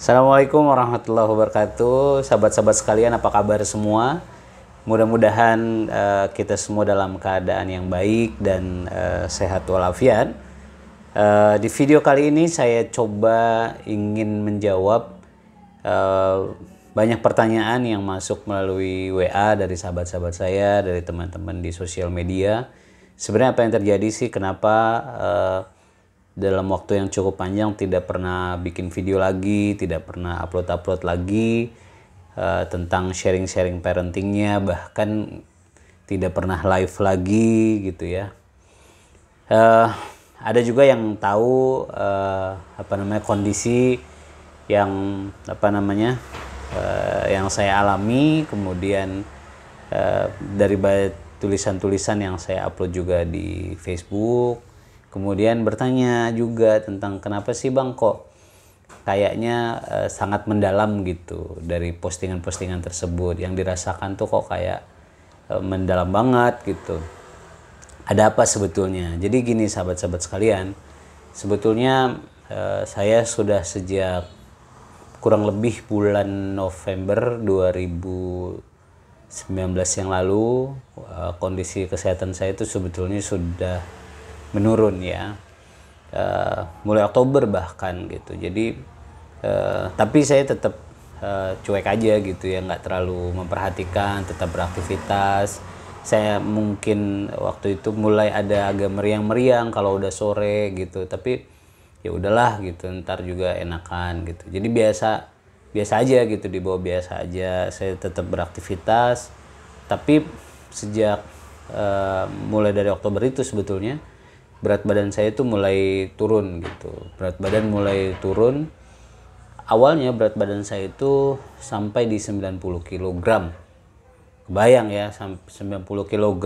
Assalamualaikum warahmatullahi wabarakatuh, sahabat-sahabat sekalian, apa kabar semua? Mudah-mudahan uh, kita semua dalam keadaan yang baik dan uh, sehat walafiat. Uh, di video kali ini saya coba ingin menjawab uh, banyak pertanyaan yang masuk melalui WA dari sahabat-sahabat saya, dari teman-teman di sosial media. Sebenarnya apa yang terjadi sih? Kenapa? Uh, dalam waktu yang cukup panjang tidak pernah bikin video lagi, tidak pernah upload-upload lagi uh, tentang sharing-sharing parentingnya, bahkan tidak pernah live lagi gitu ya. Uh, ada juga yang tahu uh, apa namanya kondisi yang apa namanya uh, yang saya alami, kemudian uh, dari tulisan-tulisan yang saya upload juga di Facebook Kemudian bertanya juga tentang kenapa sih Bang kok kayaknya uh, sangat mendalam gitu dari postingan-postingan tersebut yang dirasakan tuh kok kayak uh, mendalam banget gitu. Ada apa sebetulnya? Jadi gini sahabat-sahabat sekalian, sebetulnya uh, saya sudah sejak kurang lebih bulan November 2019 yang lalu kondisi kesehatan saya itu sebetulnya sudah menurun ya uh, mulai Oktober bahkan gitu jadi uh, tapi saya tetap uh, eh, cuek aja gitu ya nggak terlalu memperhatikan tetap beraktivitas saya mungkin waktu itu mulai ada agak meriang-meriang kalau udah sore gitu tapi ya udahlah gitu ntar juga enakan gitu jadi biasa biasa aja gitu di bawah biasa aja saya tetap beraktivitas tapi sejak uh, mulai dari Oktober itu sebetulnya berat badan saya itu mulai turun gitu berat badan mulai turun awalnya berat badan saya itu sampai di 90 kg bayang ya 90 kg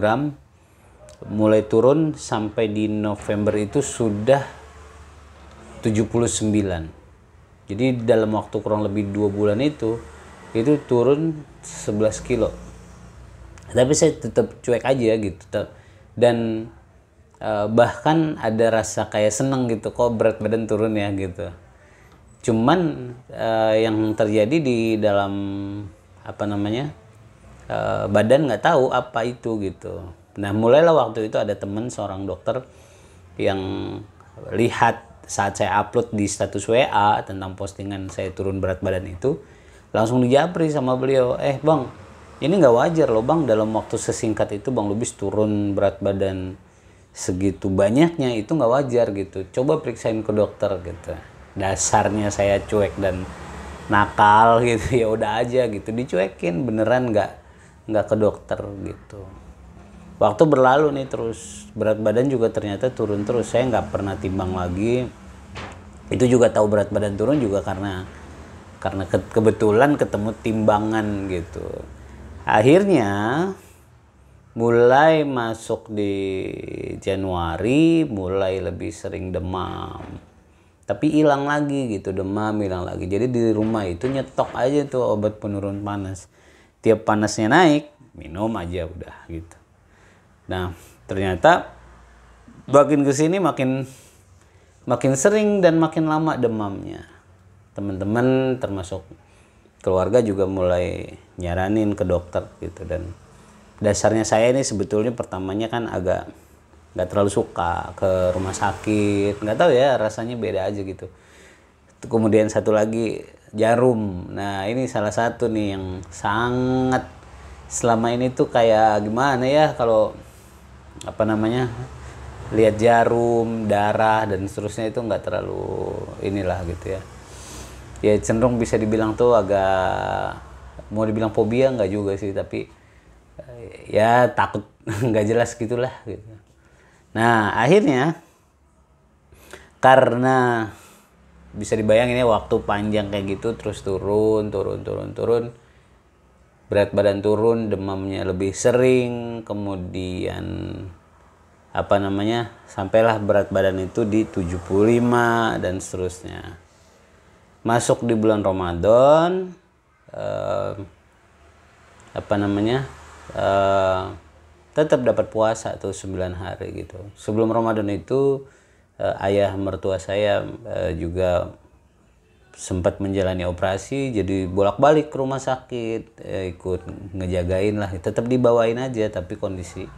mulai turun sampai di November itu sudah 79 jadi dalam waktu kurang lebih dua bulan itu itu turun 11 kilo tapi saya tetap cuek aja gitu dan Eh, bahkan ada rasa kayak seneng gitu kok berat badan turun ya gitu cuman uh, yang terjadi di dalam apa namanya uh, badan nggak tahu apa itu gitu nah mulailah waktu itu ada temen seorang dokter yang lihat saat saya upload di status WA tentang postingan saya turun berat badan itu langsung dijapri sama beliau eh bang ini nggak wajar loh bang dalam waktu sesingkat itu bang Lubis turun berat badan segitu banyaknya itu nggak wajar gitu coba periksain ke dokter gitu dasarnya saya cuek dan nakal gitu ya udah aja gitu dicuekin beneran nggak nggak ke dokter gitu waktu berlalu nih terus berat badan juga ternyata turun terus saya nggak pernah timbang lagi itu juga tahu berat badan turun juga karena karena kebetulan ketemu timbangan gitu akhirnya mulai masuk di Januari mulai lebih sering demam tapi hilang lagi gitu demam hilang lagi jadi di rumah itu nyetok aja tuh obat penurun panas tiap panasnya naik minum aja udah gitu nah ternyata makin kesini makin makin sering dan makin lama demamnya teman-teman termasuk keluarga juga mulai nyaranin ke dokter gitu dan dasarnya saya ini sebetulnya pertamanya kan agak nggak terlalu suka ke rumah sakit nggak tahu ya rasanya beda aja gitu kemudian satu lagi jarum nah ini salah satu nih yang sangat selama ini tuh kayak gimana ya kalau apa namanya lihat jarum darah dan seterusnya itu nggak terlalu inilah gitu ya ya cenderung bisa dibilang tuh agak mau dibilang fobia nggak juga sih tapi ya takut nggak jelas gitulah gitu. Nah akhirnya karena bisa dibayangin ya waktu panjang kayak gitu terus turun turun turun turun berat badan turun demamnya lebih sering kemudian apa namanya sampailah berat badan itu di 75 dan seterusnya masuk di bulan Ramadan eh, apa namanya uh, tetap dapat puasa tuh 9 hari gitu. Sebelum Ramadan itu uh, ayah mertua saya uh, juga sempat menjalani operasi jadi bolak-balik ke rumah sakit eh, ikut ngejagain lah tetap dibawain aja tapi kondisi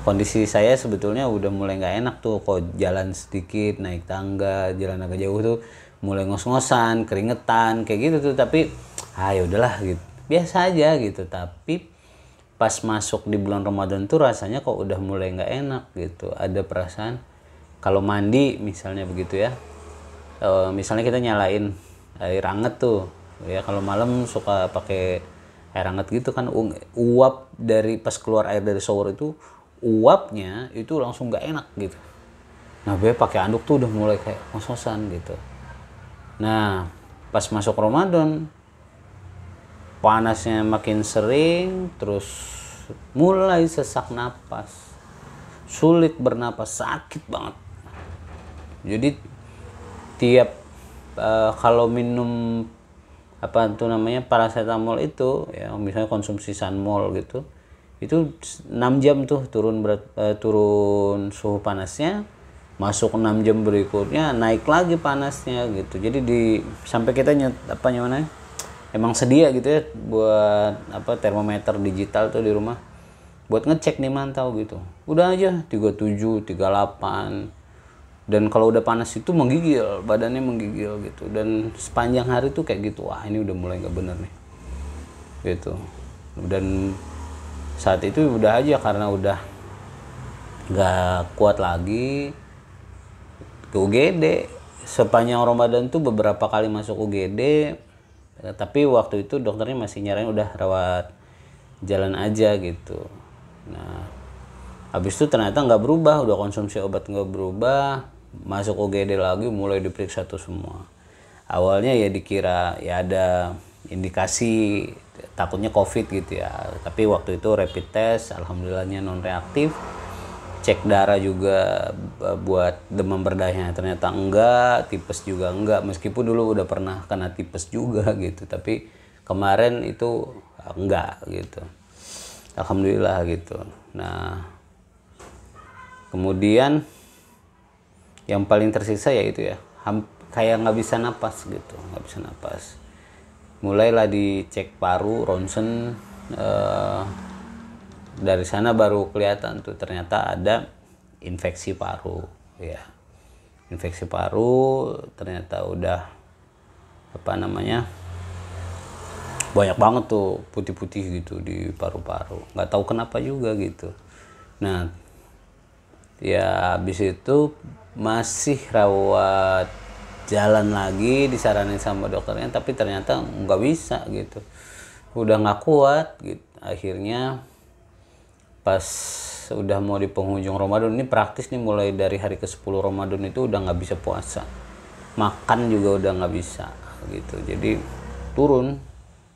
kondisi saya sebetulnya udah mulai nggak enak tuh kok jalan sedikit naik tangga jalan agak jauh tuh mulai ngos-ngosan keringetan kayak gitu tuh tapi ayo ah, ya udahlah gitu biasa aja gitu tapi pas masuk di bulan Ramadan tuh rasanya kok udah mulai nggak enak gitu ada perasaan kalau mandi misalnya begitu ya e, misalnya kita nyalain air anget tuh ya kalau malam suka pakai air anget gitu kan uap dari pas keluar air dari shower itu uapnya itu langsung nggak enak gitu nah gue pakai anduk tuh udah mulai kayak ngososan gitu nah pas masuk Ramadan panasnya makin sering terus mulai sesak napas sulit bernapas sakit banget jadi tiap uh, kalau minum apa itu namanya paracetamol itu ya misalnya konsumsi sanmol gitu itu 6 jam tuh turun berat uh, turun suhu panasnya masuk 6 jam berikutnya naik lagi panasnya gitu jadi di sampai kita nyet apa namanya emang sedia gitu ya buat apa termometer digital tuh di rumah buat ngecek nih mantau gitu udah aja 37 38 dan kalau udah panas itu menggigil badannya menggigil gitu dan sepanjang hari tuh kayak gitu wah ini udah mulai nggak bener nih gitu dan saat itu udah aja karena udah nggak kuat lagi ke UGD sepanjang Ramadan tuh beberapa kali masuk UGD Eh, tapi waktu itu dokternya masih nyaranin udah rawat jalan aja gitu nah habis itu ternyata nggak berubah udah konsumsi obat nggak berubah masuk UGD lagi mulai diperiksa tuh semua awalnya ya dikira ya ada indikasi takutnya covid gitu ya tapi waktu itu rapid test alhamdulillahnya non reaktif cek darah juga buat demam berdarahnya ternyata enggak tipes juga enggak meskipun dulu udah pernah kena tipes juga gitu tapi kemarin itu enggak gitu alhamdulillah gitu nah kemudian yang paling tersisa ya itu ya kayak nggak bisa napas gitu nggak bisa napas mulailah dicek paru ronsen eh, dari sana baru kelihatan tuh ternyata ada infeksi paru ya infeksi paru ternyata udah apa namanya banyak banget tuh putih-putih gitu di paru-paru nggak tahu kenapa juga gitu nah ya habis itu masih rawat jalan lagi disaranin sama dokternya tapi ternyata nggak bisa gitu udah nggak kuat gitu akhirnya pas udah mau di penghujung Ramadan ini praktis nih mulai dari hari ke-10 Ramadan itu udah nggak bisa puasa makan juga udah nggak bisa gitu jadi turun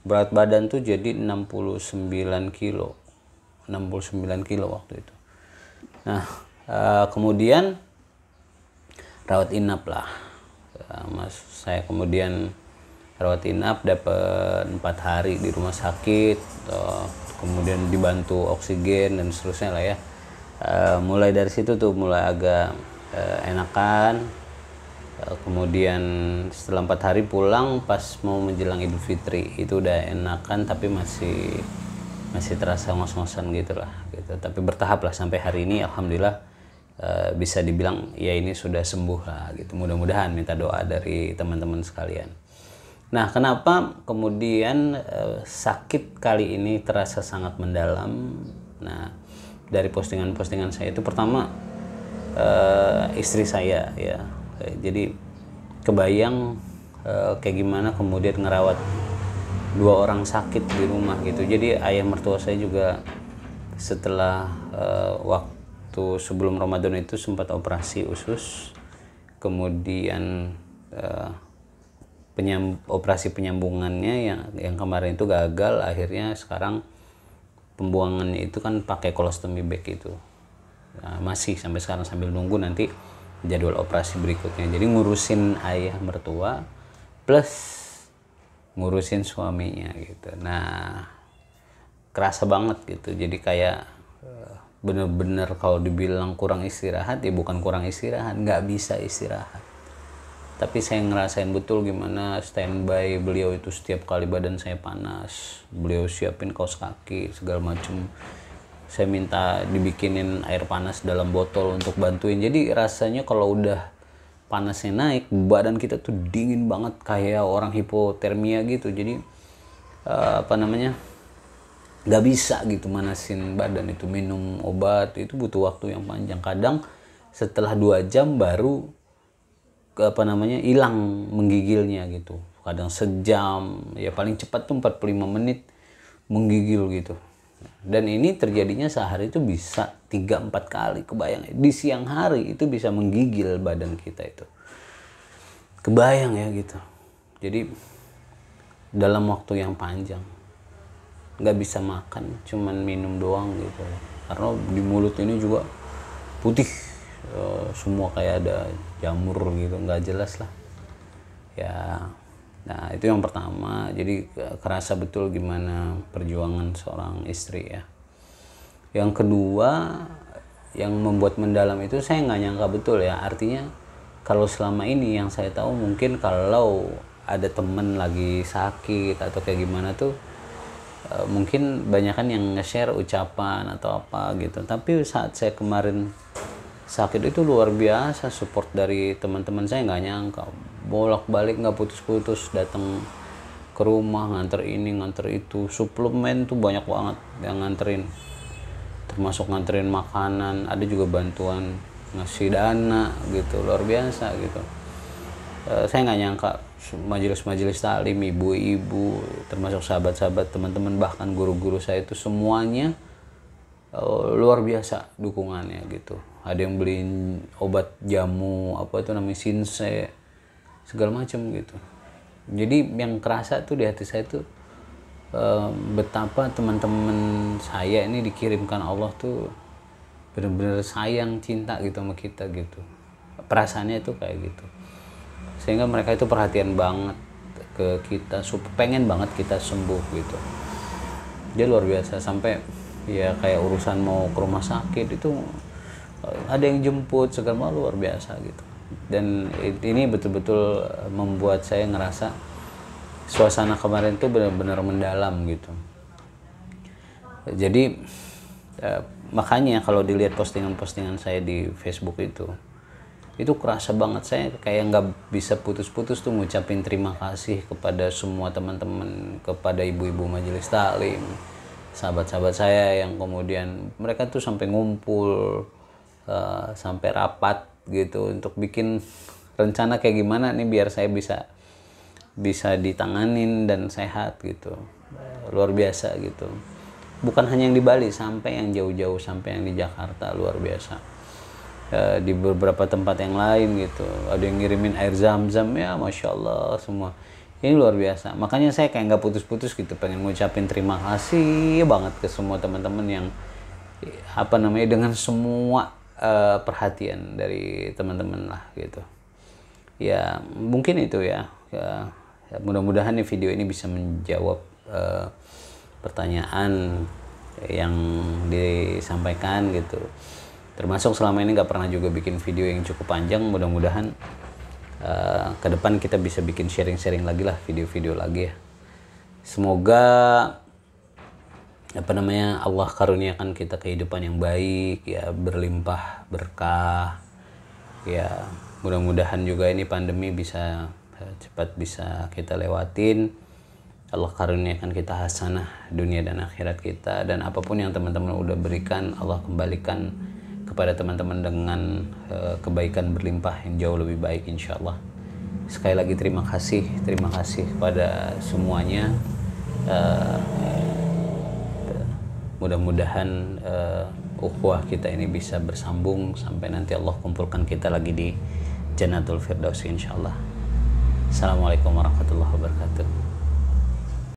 berat badan tuh jadi 69 kilo 69 kilo waktu itu nah eh, kemudian rawat inap lah eh, mas saya kemudian rawat inap dapat empat hari di rumah sakit kemudian dibantu oksigen dan seterusnya lah ya uh, mulai dari situ tuh mulai agak uh, enakan uh, kemudian setelah empat hari pulang pas mau menjelang Idul Fitri itu udah enakan tapi masih masih terasa ngos-ngosan gitu lah gitu tapi bertahap lah sampai hari ini alhamdulillah uh, bisa dibilang ya ini sudah sembuh lah gitu mudah-mudahan minta doa dari teman-teman sekalian Nah, kenapa kemudian eh, sakit kali ini terasa sangat mendalam? Nah, dari postingan-postingan saya itu pertama eh, istri saya ya. Eh, jadi kebayang eh, kayak gimana kemudian ngerawat dua orang sakit di rumah gitu. Jadi ayah mertua saya juga setelah waktu sebelum Ramadan itu sempat operasi usus. Kemudian penyam, operasi penyambungannya yang yang kemarin itu gagal akhirnya sekarang pembuangan itu kan pakai kolostomi bag itu nah, masih sampai sekarang sambil nunggu nanti jadwal operasi berikutnya jadi ngurusin ayah mertua plus ngurusin suaminya gitu nah kerasa banget gitu jadi kayak eh, bener-bener kalau dibilang kurang istirahat ya bukan kurang istirahat nggak bisa istirahat tapi saya ngerasain betul gimana standby beliau itu setiap kali badan saya panas beliau siapin kaos kaki segala macem saya minta dibikinin air panas dalam botol untuk bantuin jadi rasanya kalau udah panasnya naik badan kita tuh dingin banget kayak orang hipotermia gitu jadi uh, apa namanya nggak bisa gitu manasin badan itu minum obat itu butuh waktu yang panjang kadang setelah dua jam baru apa namanya hilang menggigilnya gitu kadang sejam ya paling cepat tuh 45 menit menggigil gitu dan ini terjadinya sehari itu bisa 3-4 kali kebayang ya. di siang hari itu bisa menggigil badan kita itu kebayang ya gitu jadi dalam waktu yang panjang nggak bisa makan cuman minum doang gitu karena di mulut ini juga putih Eh, semua kayak ada jamur gitu nggak jelas lah ya nah itu yang pertama jadi kerasa betul gimana perjuangan seorang istri ya yang kedua yang membuat mendalam itu saya nggak nyangka betul ya artinya kalau selama ini yang saya tahu mungkin kalau ada temen lagi sakit atau kayak gimana tuh eh, mungkin banyak kan yang nge-share ucapan atau apa gitu tapi saat saya kemarin sakit itu luar biasa support dari teman-teman saya nggak nyangka bolak-balik nggak putus-putus datang ke rumah nganter ini nganter itu suplemen tuh banyak banget yang nganterin termasuk nganterin makanan ada juga bantuan ngasih dana gitu luar biasa gitu e, saya nggak nyangka majelis-majelis taklim ibu-ibu termasuk sahabat-sahabat teman-teman bahkan guru-guru saya itu semuanya Oh, luar biasa dukungannya gitu ada yang beliin obat jamu apa itu namanya sinse segala macam gitu jadi yang kerasa tuh di hati saya tuh eh, betapa teman-teman saya ini dikirimkan Allah tuh benar-benar sayang cinta gitu sama kita gitu perasaannya itu kayak gitu sehingga mereka itu perhatian banget ke kita pengen banget kita sembuh gitu dia luar biasa sampai ya kayak urusan mau ke rumah sakit itu eh, ada yang jemput segala luar biasa gitu dan ini betul-betul eh, membuat saya ngerasa suasana kemarin tuh benar-benar mendalam gitu jadi eh, makanya kalau dilihat postingan-postingan saya di Facebook itu itu kerasa banget saya kayak nggak bisa putus-putus tuh ngucapin terima kasih kepada semua teman-teman kepada ibu-ibu majelis taklim sahabat-sahabat saya yang kemudian mereka tuh sampai ngumpul uh, sampai rapat gitu untuk bikin rencana kayak gimana nih biar saya bisa bisa ditanganin dan sehat gitu luar biasa gitu bukan hanya yang di Bali sampai yang jauh-jauh sampai yang di Jakarta luar biasa e, di beberapa tempat yang lain gitu ada yang ngirimin air zam-zam ya masya Allah semua ini luar biasa makanya saya kayak nggak putus-putus gitu pengen ngucapin terima kasih banget ke semua teman-teman yang apa namanya dengan semua uh, perhatian dari teman-teman lah gitu ya mungkin itu ya, ya, ya mudah-mudahan nih video ini bisa menjawab uh, pertanyaan yang disampaikan gitu termasuk selama ini nggak pernah juga bikin video yang cukup panjang mudah-mudahan uh, ke depan kita bisa bikin sharing-sharing lagi lah video-video lagi ya semoga apa namanya Allah karuniakan kita kehidupan yang baik ya berlimpah berkah ya mudah-mudahan juga ini pandemi bisa eh, cepat bisa kita lewatin Allah karuniakan kita hasanah dunia dan akhirat kita dan apapun yang teman-teman udah berikan Allah kembalikan kepada teman-teman dengan uh, kebaikan berlimpah yang jauh lebih baik insya Allah. Sekali lagi terima kasih, terima kasih kepada semuanya. Uh, Mudah-mudahan uh, ukhuwah kita ini bisa bersambung sampai nanti Allah kumpulkan kita lagi di Jannatul Firdaus insya Allah. Assalamualaikum warahmatullahi wabarakatuh.